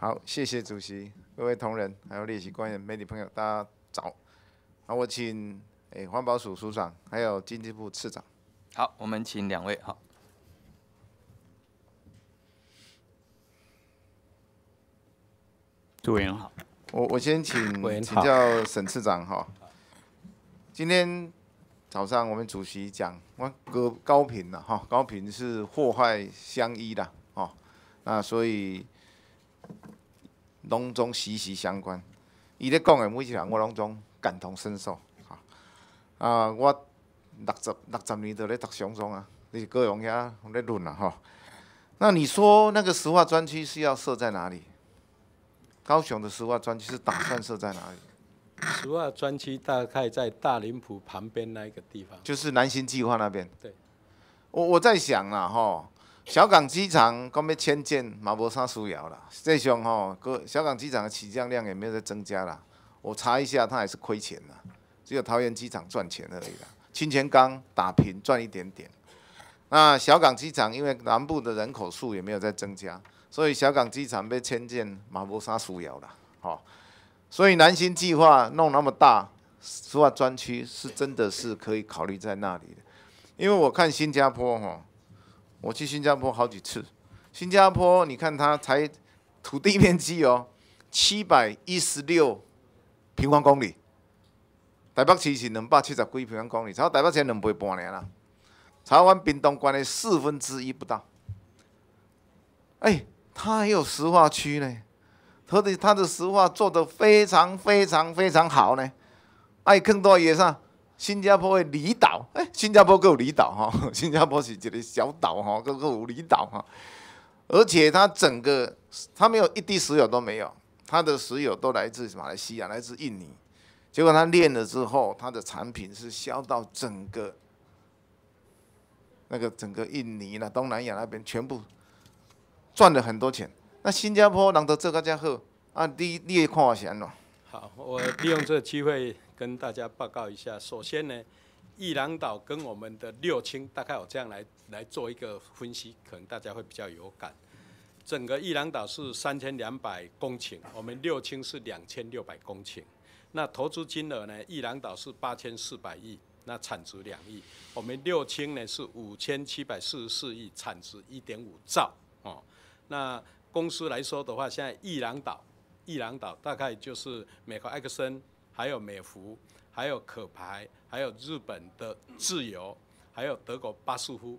好，谢谢主席，各位同仁，还有列席官员、媒体朋友，大家早。好，我请哎环保署署长，还有经济部次长。好，我们请两位。好，杜元好，我我先请请教沈次长哈。今天早上我们主席讲，我高高频了哈，高频是祸害相依的哦，那所以。拢总息息相关，伊咧讲的每一项我拢总感同身受。啊，我六十六十年都咧读熊中啊，你是高雄遐，咧论啊，吼。那你说那个石化专区是要设在哪里？高雄的石化专区是打算设在哪里？石化专区大概在大林埔旁边那一个地方。就是南新计划那边。对，我我在想啊，吼。小港机场刚要迁建，马博沙输掉了。再像吼，个小港机场的起降量也没有在增加了。我查一下，它还是亏钱啦，只有桃园机场赚钱而已了。清泉岗打平，赚一点点。那小港机场因为南部的人口数也没有在增加，所以小港机场被迁建，马博沙输掉了。吼，所以南新计划弄那么大，石化专区是真的是可以考虑在那里的。因为我看新加坡吼。我去新加坡好几次，新加坡你看它才土地面积哦，七百一十六平方公里，台北市是两百七十几平方公里，超台北市两倍半啦，台湾屏东关的四分之一不到。哎，它还有石化区呢，它的它的石化做的非常非常非常好呢，爱坑多也上。新加坡的离岛，哎，新加坡够离岛哈，新加坡是一个小岛哈，够够离岛哈，而且它整个它没有一滴石油都没有，它的石油都来自马来西亚、来自印尼，结果它炼了之后，它的产品是销到整个那个整个印尼啦、东南亚那边，全部赚了很多钱。那新加坡难得这个家伙，啊，你你也看我怎了。好，我利用这个机会。跟大家报告一下，首先呢，伊朗岛跟我们的六轻大概我这样来来做一个分析，可能大家会比较有感。整个伊朗岛是三千两百公顷，我们六轻是两千六百公顷。那投资金额呢，伊朗岛是八千四百亿，那产值两亿。我们六轻呢是五千七百四十四亿，产值一点五兆哦。那公司来说的话，现在伊朗岛，伊朗岛大概就是美国埃克森。还有美孚，还有壳牌，还有日本的自由，还有德国巴斯夫。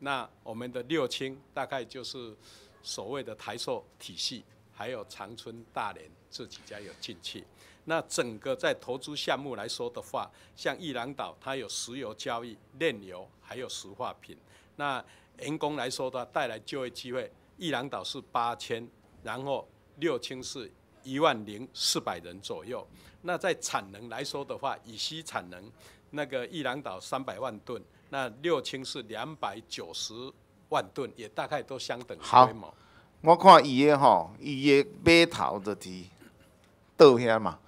那我们的六轻大概就是所谓的台塑体系，还有长春、大连这几家有进去。那整个在投资项目来说的话，像伊朗岛，它有石油交易、炼油，还有石化品。那员工来说的话，带来就业机会。伊朗岛是八千，然后六轻是。一万零四百人左右。那在产能来说的话，乙烯产能那个伊朗岛三百万吨，那六千是两百九十万吨，也大概都相等。好，我看伊个吼，伊个码头的伫倒遐嘛，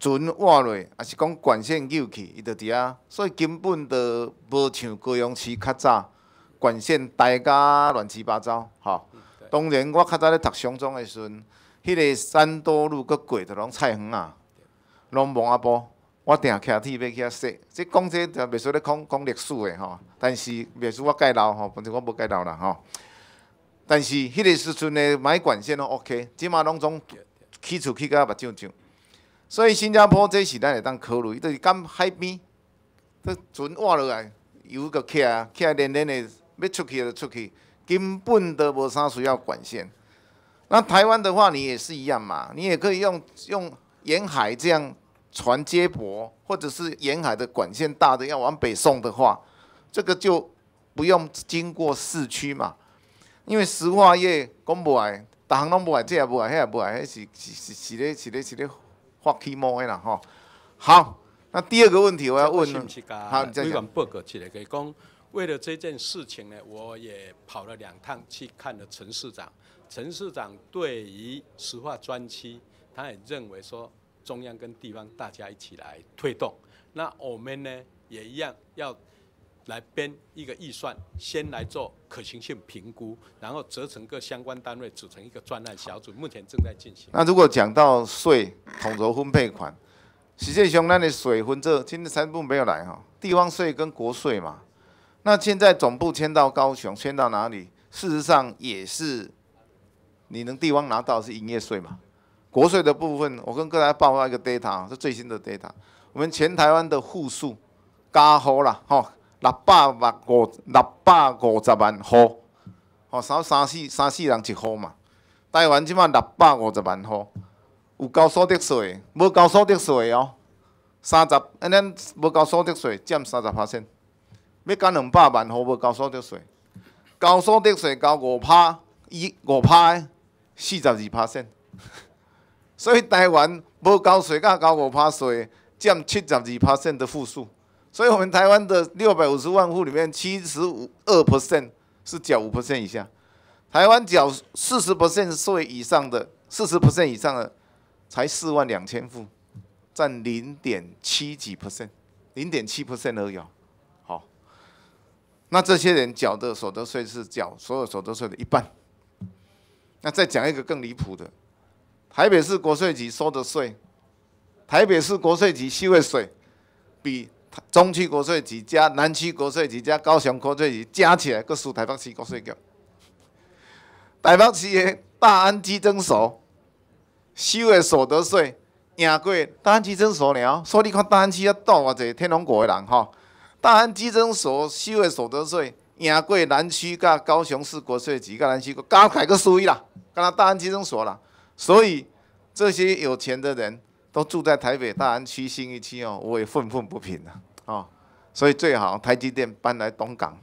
船挖落，也是讲管线入去，伊就伫遐，所以根本都无像高雄市较早管线呆甲乱七八糟，吼。当然我较早咧读商中的时阵。迄个山多路过，过都拢菜园啊，拢毛阿婆，我定徛铁要去遐说。即讲即，就袂输咧讲讲历史诶吼。但是袂输我介绍吼，反正我无介绍啦吼。但是迄个时阵诶买管线拢 OK，即满拢总起厝起到目睭将。所以新加坡即时咱会当考虑，就是讲海边，这船划落来，游个起啊，啊，练练诶，要出去就出去，根本都无啥需要管线。那台湾的话你也是一样嘛，你也可以用用沿海这样船接驳，或者是沿海的管线大的要往北送的话，这个就不用经过市区嘛，因为石化业讲不来，大行弄不来，这也不来，那也不来，还是是是是嘞是嘞是嘞，发气冒的啦哈。好，那第二个问题我要问，好你再讲。为了这件事情呢，我也跑了两趟去看了陈市长。陈市长对于石化专区，他也认为说，中央跟地方大家一起来推动。那我们呢，也一样要来编一个预算，先来做可行性评估，然后责成各相关单位组成一个专案小组，目前正在进行。那如果讲到税统筹分配款，实际上那里水分这今天三部没有来哈，地方税跟国税嘛。那现在总部迁到高雄，迁到哪里？事实上也是。你能地方拿到是营业税嘛？国税的部分，我跟各位报发一个 data，是最新的 data。我们全台湾的户数，加好啦，吼，六百万五六百五十万户，吼，三三四三四人一户嘛。台湾即满六百五十万户，有交所得税，无交所得税哦，三十，安尼无交所得税占三十 percent，要交两百万户无交所得税，交所得税交五趴，一五趴四十二 percent，所以台湾无交税，甲交五 p e r 占七十二 percent 的负数。所以我们台湾的六百五十万户里面，七十五二 percent 是缴五 percent 以下。台湾缴四十 percent 税以上的，四十 percent 以上的才四万两千户，占零点七几 percent，零点七 percent 而已。好，那这些人缴的所得税是缴所有所得税的一半。那再讲一个更离谱的，台北市国税局收的税，台北市国税局收的税，比中区国税局加南区国税局加高雄国税局加起来，还输台北市国税局。台北市的大安区征所收的所得税赢过大安区征所了，所以你看大安区要多我这天龙国的人哈，大安区征收的所得税。也贵南区个高雄市国税局个南区，高凯个输啦，跟他大安区政所啦。所以这些有钱的人都住在台北大安区新一期哦，我也愤愤不平啊！啊，所以最好台积电搬来东港，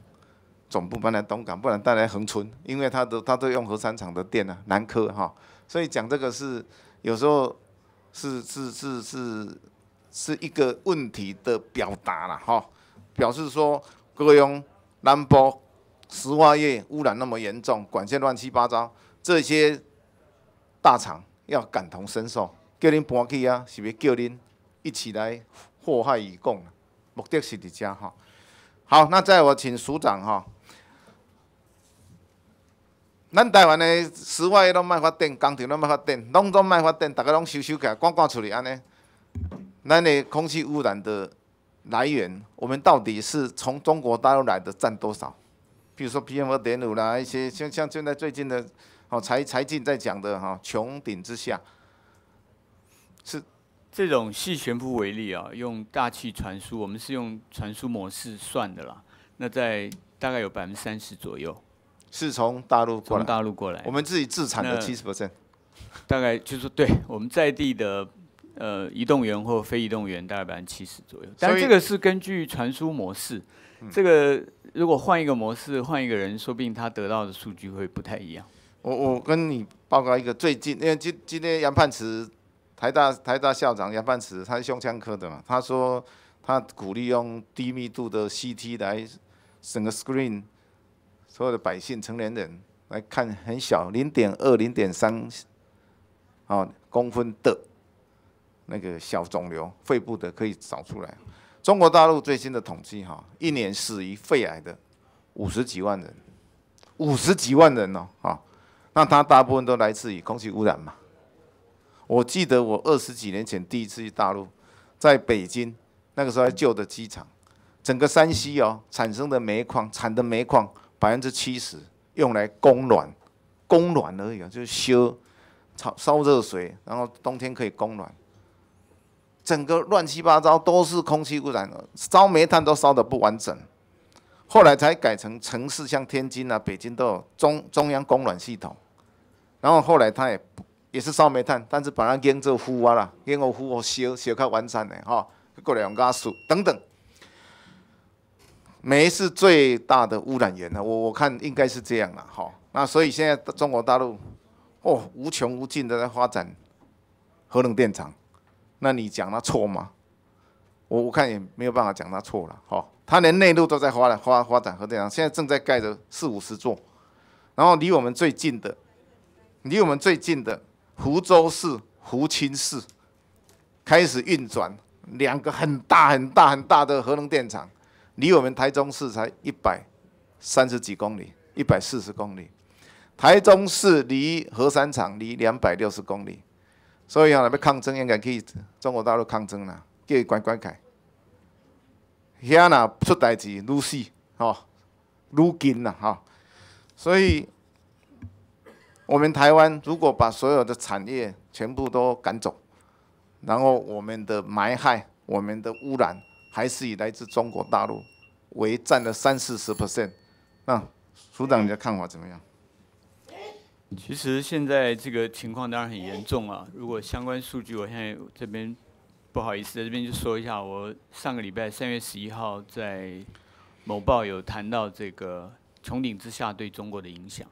总部搬来东港，不然带来恒村，因为他的他都用核三厂的电呢，南科哈。所以讲这个是有时候是是是是是一个问题的表达了哈，表示说各用。南部石化业污染那么严重，管线乱七八糟，这些大厂要感同身受，叫恁搬去啊，是不叫恁一起来祸害与共？目的是在这哈。好，那再我请署长哈，咱台湾的石化业拢莫发展，工厂拢莫发展，拢都莫发展，大家拢收收起来，赶赶出去安尼，咱的空气污染的。来源，我们到底是从中国大陆来的占多少？比如说 PM 二点五啦，一些像像现在最近的，哦，财财金在讲的哈，穹顶之下，是这种细悬浮为例啊，用大气传输，我们是用传输模式算的啦。那在大概有百分之三十左右，是从大陆过从大陆过来，我们自己自产的七十%。percent，大概就是对我们在地的。呃，移动源或非移动源大概百分之七十左右，但这个是根据传输模式。这个如果换一个模式，换一个人，说不定他得到的数据会不太一样。我我跟你报告一个最近，因为今今天杨盼慈台大台大校长杨盼慈，他是胸腔科的嘛，他说他鼓励用低密度的 CT 来整个 screen 所有的百姓成年人来看很小，零点二、零点三公分的。那个小肿瘤，肺部的可以找出来。中国大陆最新的统计，哈，一年死于肺癌的五十几万人，五十几万人哦，啊，那他大部分都来自于空气污染嘛。我记得我二十几年前第一次去大陆，在北京，那个时候旧的机场，整个山西哦产生的煤矿，产的煤矿百分之七十用来供暖，供暖而已啊，就是烧烧热水，然后冬天可以供暖。整个乱七八糟都是空气污染，烧煤炭都烧的不完整，后来才改成城市，像天津啊、北京都有中中央供暖系统，然后后来他也也是烧煤炭，但是把它淹着优啊啦，然我优我修、修较完善的哈，过来我们数等等，煤是最大的污染源了，我我看应该是这样了哈，那所以现在中国大陆哦无穷无尽的在发展核能电厂。那你讲他错吗？我我看也没有办法讲他错了。好，他连内陆都在发展发发展核电厂，现在正在盖着四五十座。然后离我们最近的，离我们最近的湖州市、湖清市开始运转两个很大很大很大的核能电厂，离我们台中市才一百三十几公里，一百四十公里。台中市离核三厂离两百六十公里。所以啊，那要抗争，应该去中国大陆抗争啦，叫他乖看。开。遐呐出代志，如死，吼如今呐，吼。所以，我们台湾如果把所有的产业全部都赶走，然后我们的埋害、我们的污染，还是以来自中国大陆为占了三四十 percent。那署长，你的看法怎么样？其实现在这个情况当然很严重啊！如果相关数据，我现在这边不好意思，在这边就说一下，我上个礼拜三月十一号在某报有谈到这个穹顶之下对中国的影响。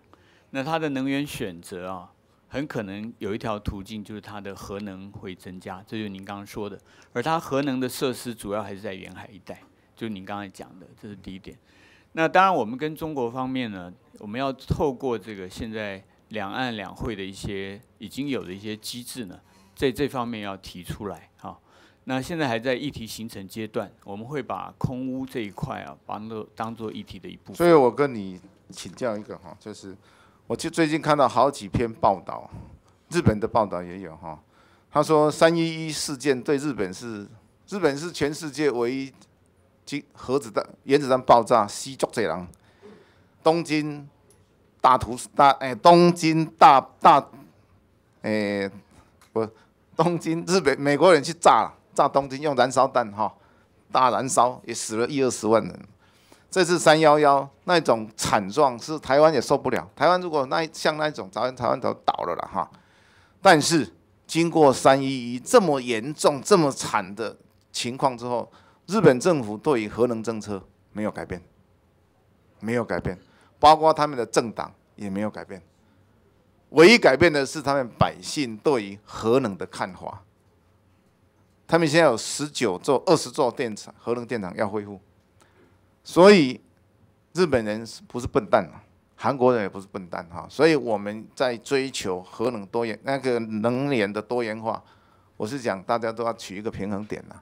那它的能源选择啊，很可能有一条途径就是它的核能会增加，这就是您刚刚说的。而它核能的设施主要还是在沿海一带，就是您刚才讲的，这是第一点。那当然，我们跟中国方面呢，我们要透过这个现在。两岸两会的一些已经有的一些机制呢，在这方面要提出来哈。那现在还在议题形成阶段，我们会把空屋这一块啊，把那当做议题的一部分。所以，我跟你请教一个哈，就是我就最近看到好几篇报道，日本的报道也有哈。他说三一一事件对日本是日本是全世界唯一，经核子弹原子弹爆炸西足贼狼，东京。大屠大哎，东京大大哎，不，东京日本美国人去炸了，炸东京用燃烧弹哈，大燃烧也死了一二十万人。这次三幺幺那种惨状是台湾也受不了，台湾如果那像那一种，早台湾都倒了了哈。但是经过三一一这么严重这么惨的情况之后，日本政府对于核能政策没有改变，没有改变。包括他们的政党也没有改变，唯一改变的是他们百姓对于核能的看法。他们现在有十九座、二十座电厂，核能电厂要恢复，所以日本人是不是笨蛋韩国人也不是笨蛋哈，所以我们在追求核能多元，那个能源的多元化，我是讲大家都要取一个平衡点呐，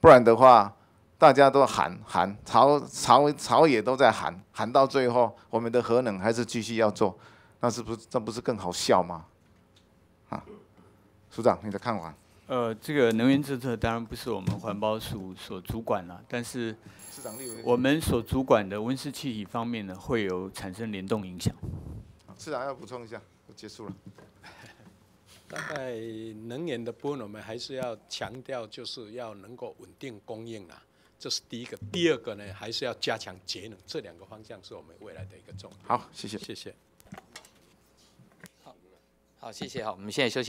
不然的话。大家都喊喊，朝朝朝野都在喊喊，到最后我们的核能还是继续要做，那是不是这不是更好笑吗？啊，署长，你的看法？呃，这个能源政策当然不是我们环保署所主管了，但是，市长，我们所主管的温室气体方面呢，会有产生联动影响。市长要补充一下，我结束了。大概能源的部分，我们还是要强调，就是要能够稳定供应啊。这是第一个，第二个呢，还是要加强节能，这两个方向是我们未来的一个重点。好，谢谢，谢谢。好，谢谢，好，我们现在休息。